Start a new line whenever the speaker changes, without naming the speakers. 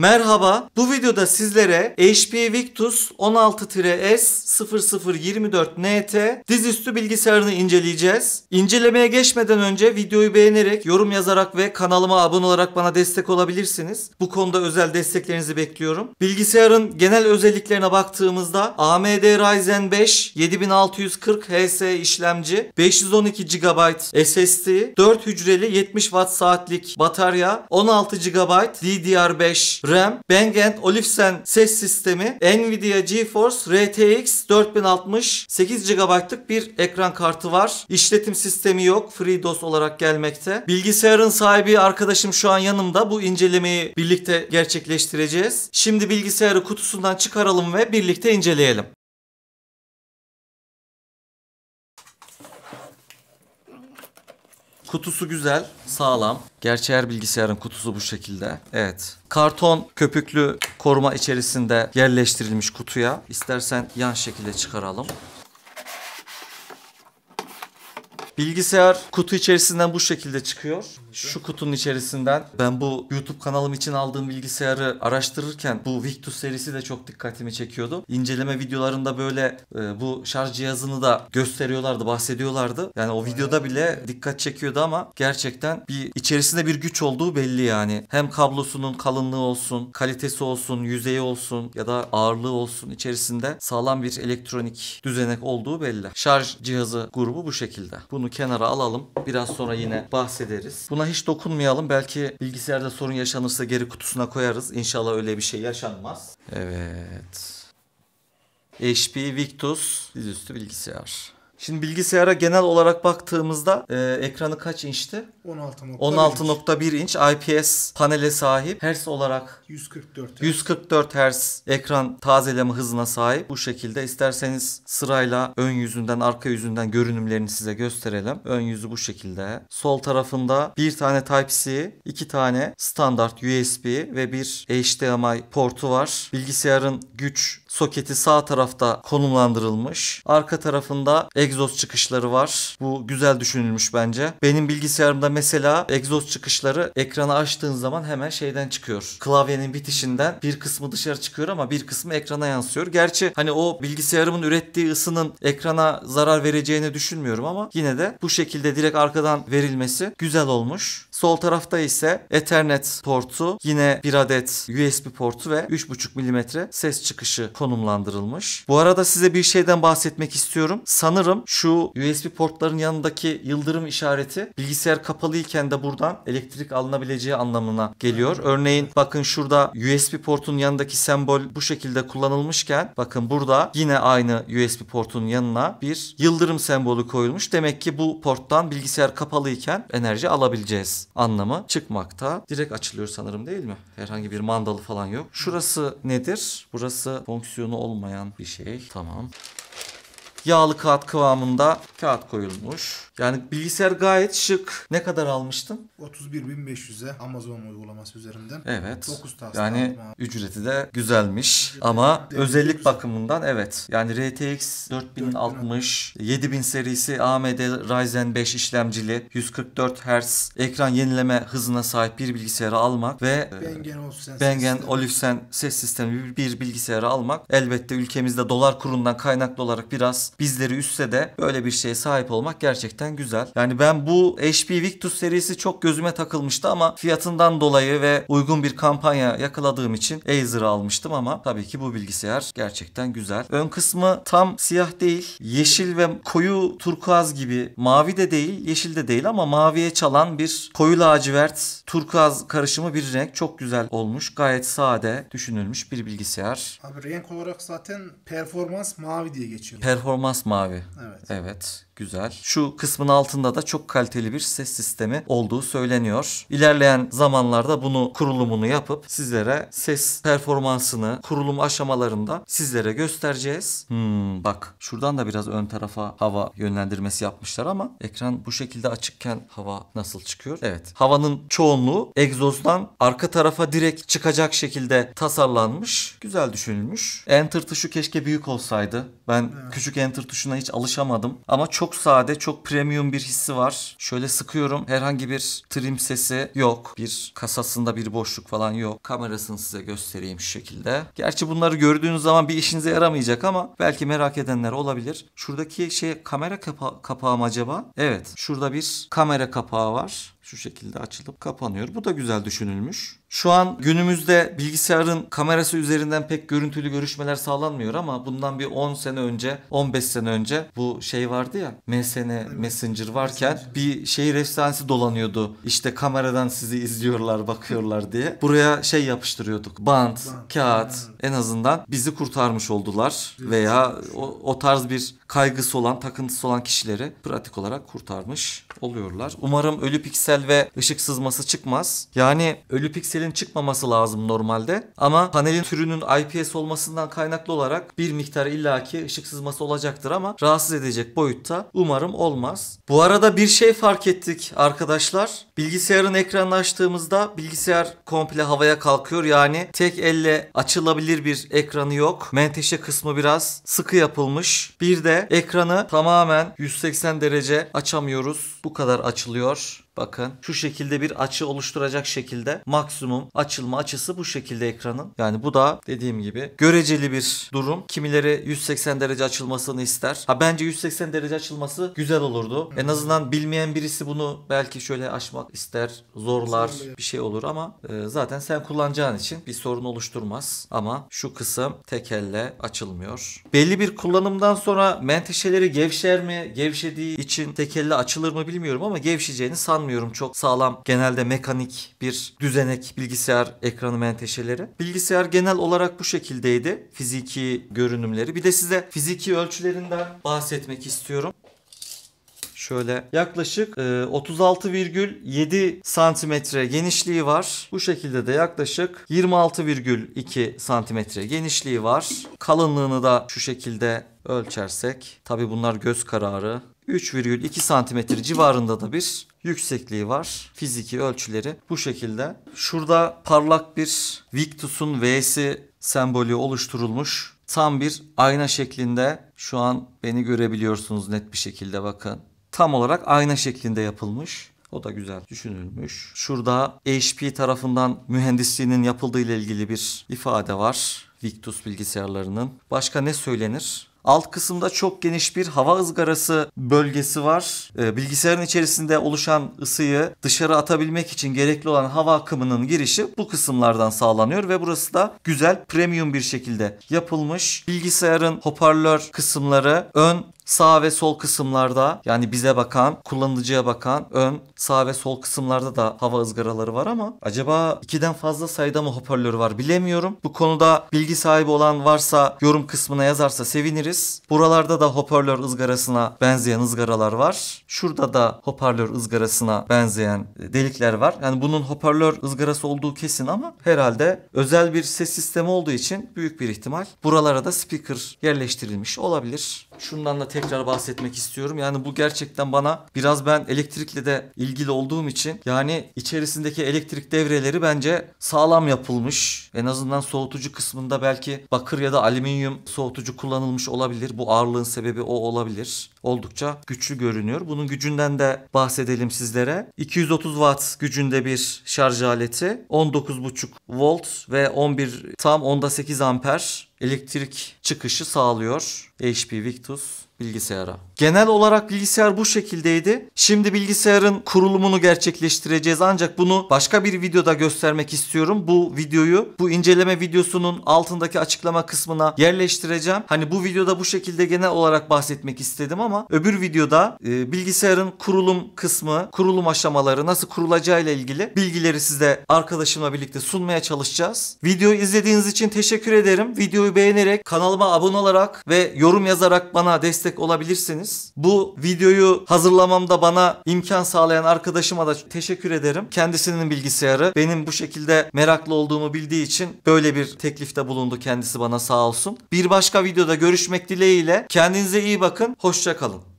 Merhaba, bu videoda sizlere HP Victus 16-S0024NT dizüstü bilgisayarını inceleyeceğiz. İncelemeye geçmeden önce videoyu beğenerek, yorum yazarak ve kanalıma abone olarak bana destek olabilirsiniz. Bu konuda özel desteklerinizi bekliyorum. Bilgisayarın genel özelliklerine baktığımızda AMD Ryzen 5 7640HS işlemci, 512 GB SSD, 4 hücreli 70 Watt saatlik batarya, 16 GB DDR5 RAM, Bang Olufsen ses sistemi, Nvidia GeForce RTX 4060 8 GB'lık bir ekran kartı var. İşletim sistemi yok. FreeDOS olarak gelmekte. Bilgisayarın sahibi arkadaşım şu an yanımda. Bu incelemeyi birlikte gerçekleştireceğiz. Şimdi bilgisayarı kutusundan çıkaralım ve birlikte inceleyelim. Kutusu güzel, sağlam. Gerçi her bilgisayarın kutusu bu şekilde. Evet. Karton köpüklü koruma içerisinde yerleştirilmiş kutuya. İstersen yan şekilde çıkaralım. Bilgisayar kutu içerisinden bu şekilde çıkıyor. Şu kutunun içerisinden ben bu YouTube kanalım için aldığım bilgisayarı araştırırken bu Victus serisi de çok dikkatimi çekiyordu. İnceleme videolarında böyle e, bu şarj cihazını da gösteriyorlardı, bahsediyorlardı. Yani o videoda bile dikkat çekiyordu ama gerçekten bir içerisinde bir güç olduğu belli yani. Hem kablosunun kalınlığı olsun, kalitesi olsun, yüzeyi olsun ya da ağırlığı olsun içerisinde sağlam bir elektronik düzenek olduğu belli. Şarj cihazı grubu bu şekilde. Bunu kenara alalım. Biraz sonra yine bahsederiz. Buna hiç dokunmayalım. Belki bilgisayarda sorun yaşanırsa geri kutusuna koyarız. İnşallah öyle bir şey yaşanmaz. Evet. HP Victus dizüstü bilgisayar. Şimdi bilgisayara genel olarak baktığımızda e, ekranı kaç inçti? 16.1 16.1 inç. IPS panele sahip. Hertz olarak 144 Hz. 144 Hz ekran tazeleme hızına sahip. Bu şekilde isterseniz sırayla ön yüzünden arka yüzünden görünümlerini size gösterelim. Ön yüzü bu şekilde. Sol tarafında bir tane Type-C, iki tane standart USB ve bir HDMI portu var. Bilgisayarın güç soketi sağ tarafta konumlandırılmış. Arka tarafında egzoz çıkışları var. Bu güzel düşünülmüş bence. Benim bilgisayarımda mesela egzoz çıkışları ekranı açtığın zaman hemen şeyden çıkıyor. Klavyenin bitişinden bir kısmı dışarı çıkıyor ama bir kısmı ekrana yansıyor. Gerçi hani o bilgisayarımın ürettiği ısının ekrana zarar vereceğini düşünmüyorum ama yine de bu şekilde direkt arkadan verilmesi güzel olmuş. Sol tarafta ise Ethernet portu, yine bir adet USB portu ve 3.5 mm ses çıkışı konumlandırılmış. Bu arada size bir şeyden bahsetmek istiyorum. Sanırım şu USB portların yanındaki yıldırım işareti bilgisayar kapalıyken de buradan elektrik alınabileceği anlamına geliyor. Örneğin bakın şurada USB portun yanındaki sembol bu şekilde kullanılmışken bakın burada yine aynı USB portun yanına bir yıldırım sembolü koyulmuş. Demek ki bu porttan bilgisayar kapalıyken enerji alabileceğiz anlamı çıkmakta. Direkt açılıyor sanırım değil mi? Herhangi bir mandalı falan yok. Şurası nedir? Burası fonksiyonu olmayan bir şey. Tamam yağlı kağıt kıvamında kağıt koyulmuş. Yani bilgisayar gayet şık. Ne kadar almıştın? 31.500'e Amazon uygulaması üzerinden. Evet. 9 tane. Yani ücreti de güzelmiş ücreti ama de, özellik güzel. bakımından evet. Yani RTX 4060, 7000 serisi AMD Ryzen 5 işlemcili 144 Hz ekran yenileme hızına sahip bir bilgisayarı almak ve e, Bengen Olufsen ses sistemi bir bilgisayarı almak elbette ülkemizde dolar kurundan kaynaklı olarak biraz bizleri üstse de böyle bir şeye sahip olmak gerçekten güzel. Yani ben bu HP Victus serisi çok gözüme takılmıştı ama fiyatından dolayı ve uygun bir kampanya yakaladığım için Acer almıştım ama tabii ki bu bilgisayar gerçekten güzel. Ön kısmı tam siyah değil. Yeşil ve koyu turkuaz gibi. Mavi de değil, yeşil de değil ama maviye çalan bir koyu lacivert turkuaz karışımı bir renk. Çok güzel olmuş. Gayet sade düşünülmüş bir bilgisayar. Abi renk olarak zaten performans mavi diye geçiyor. Performans masmavi. Evet. Evet. Güzel. Şu kısmın altında da çok kaliteli bir ses sistemi olduğu söyleniyor. İlerleyen zamanlarda bunu kurulumunu yapıp sizlere ses performansını kurulum aşamalarında sizlere göstereceğiz. Hmm, bak şuradan da biraz ön tarafa hava yönlendirmesi yapmışlar ama ekran bu şekilde açıkken hava nasıl çıkıyor? Evet. Havanın çoğunluğu egzozdan arka tarafa direkt çıkacak şekilde tasarlanmış. Güzel düşünülmüş. Enter tuşu keşke büyük olsaydı. Ben evet. küçük enter tuşuna hiç alışamadım ama çok çok sade, çok premium bir hissi var. Şöyle sıkıyorum. Herhangi bir trim sesi yok. Bir kasasında bir boşluk falan yok. Kamerasını size göstereyim şu şekilde. Gerçi bunları gördüğünüz zaman bir işinize yaramayacak ama belki merak edenler olabilir. Şuradaki şey kamera kapa kapağı mı acaba? Evet. Şurada bir kamera kapağı var şu şekilde açılıp kapanıyor. Bu da güzel düşünülmüş. Şu an günümüzde bilgisayarın kamerası üzerinden pek görüntülü görüşmeler sağlanmıyor ama bundan bir 10 sene önce, 15 sene önce bu şey vardı ya MSN Messenger varken bir şehir efsanesi dolanıyordu. İşte kameradan sizi izliyorlar, bakıyorlar diye. Buraya şey yapıştırıyorduk. Bant, Bant. kağıt en azından bizi kurtarmış oldular veya o, o tarz bir kaygısı olan, takıntısı olan kişileri pratik olarak kurtarmış oluyorlar. Umarım ölü piksel piksel ve ışık sızması çıkmaz. Yani ölü pikselin çıkmaması lazım normalde. Ama panelin türünün IPS olmasından kaynaklı olarak bir miktar illaki ışık sızması olacaktır ama rahatsız edecek boyutta umarım olmaz. Bu arada bir şey fark ettik arkadaşlar. Bilgisayarın ekranını açtığımızda bilgisayar komple havaya kalkıyor. Yani tek elle açılabilir bir ekranı yok. Menteşe kısmı biraz sıkı yapılmış. Bir de ekranı tamamen 180 derece açamıyoruz. Bu kadar açılıyor. Bakın şu şekilde bir açı oluşturacak şekilde maksimum açılma açısı bu şekilde ekranın. Yani bu da dediğim gibi göreceli bir durum. Kimileri 180 derece açılmasını ister. Ha bence 180 derece açılması güzel olurdu. En azından bilmeyen birisi bunu belki şöyle açmak ister, zorlar bir şey olur ama e, zaten sen kullanacağın için bir sorun oluşturmaz. Ama şu kısım tekelle açılmıyor. Belli bir kullanımdan sonra menteşeleri gevşer mi? Gevşediği için tekelle açılır mı bilmiyorum ama gevşeceğini sanmıyorum kullanmıyorum. Çok sağlam genelde mekanik bir düzenek bilgisayar ekranı menteşeleri. Bilgisayar genel olarak bu şekildeydi fiziki görünümleri. Bir de size fiziki ölçülerinden bahsetmek istiyorum. Şöyle yaklaşık 36,7 e, santimetre genişliği var. Bu şekilde de yaklaşık 26,2 santimetre genişliği var. Kalınlığını da şu şekilde ölçersek. Tabi bunlar göz kararı. 3,2 santimetre civarında da bir yüksekliği var. Fiziki ölçüleri bu şekilde. Şurada parlak bir Victus'un V'si sembolü oluşturulmuş. Tam bir ayna şeklinde şu an beni görebiliyorsunuz net bir şekilde bakın. Tam olarak ayna şeklinde yapılmış. O da güzel düşünülmüş. Şurada HP tarafından mühendisliğinin yapıldığı ile ilgili bir ifade var. Victus bilgisayarlarının. Başka ne söylenir? Alt kısımda çok geniş bir hava ızgarası bölgesi var. Ee, bilgisayarın içerisinde oluşan ısıyı dışarı atabilmek için gerekli olan hava akımının girişi bu kısımlardan sağlanıyor ve burası da güzel premium bir şekilde yapılmış. Bilgisayarın hoparlör kısımları ön sağ ve sol kısımlarda yani bize bakan, kullanıcıya bakan ön, sağ ve sol kısımlarda da hava ızgaraları var ama acaba ikiden fazla sayıda mı hoparlör var bilemiyorum. Bu konuda bilgi sahibi olan varsa yorum kısmına yazarsa seviniriz. Buralarda da hoparlör ızgarasına benzeyen ızgaralar var. Şurada da hoparlör ızgarasına benzeyen e, delikler var. Yani bunun hoparlör ızgarası olduğu kesin ama herhalde özel bir ses sistemi olduğu için büyük bir ihtimal buralara da speaker yerleştirilmiş olabilir. Şundan da tekrar bahsetmek istiyorum. Yani bu gerçekten bana biraz ben elektrikle de ilgili olduğum için yani içerisindeki elektrik devreleri bence sağlam yapılmış. En azından soğutucu kısmında belki bakır ya da alüminyum soğutucu kullanılmış olabilir. Bu ağırlığın sebebi o olabilir. Oldukça güçlü görünüyor. Bunun gücünden de bahsedelim sizlere. 230 watt gücünde bir şarj aleti. 19,5 volt ve 11 tam 10'da 8 amper elektrik çıkışı sağlıyor HP Victus bilgisayara. Genel olarak bilgisayar bu şekildeydi. Şimdi bilgisayarın kurulumunu gerçekleştireceğiz ancak bunu başka bir videoda göstermek istiyorum. Bu videoyu bu inceleme videosunun altındaki açıklama kısmına yerleştireceğim. Hani bu videoda bu şekilde genel olarak bahsetmek istedim ama öbür videoda e, bilgisayarın kurulum kısmı, kurulum aşamaları nasıl kurulacağı ile ilgili bilgileri size arkadaşımla birlikte sunmaya çalışacağız. Videoyu izlediğiniz için teşekkür ederim. Videoyu beğenerek, kanalıma abone olarak ve yorum yazarak bana destek destek olabilirsiniz. Bu videoyu hazırlamamda bana imkan sağlayan arkadaşıma da teşekkür ederim. Kendisinin bilgisayarı benim bu şekilde meraklı olduğumu bildiği için böyle bir teklifte bulundu kendisi bana sağ olsun. Bir başka videoda görüşmek dileğiyle kendinize iyi bakın, hoşçakalın.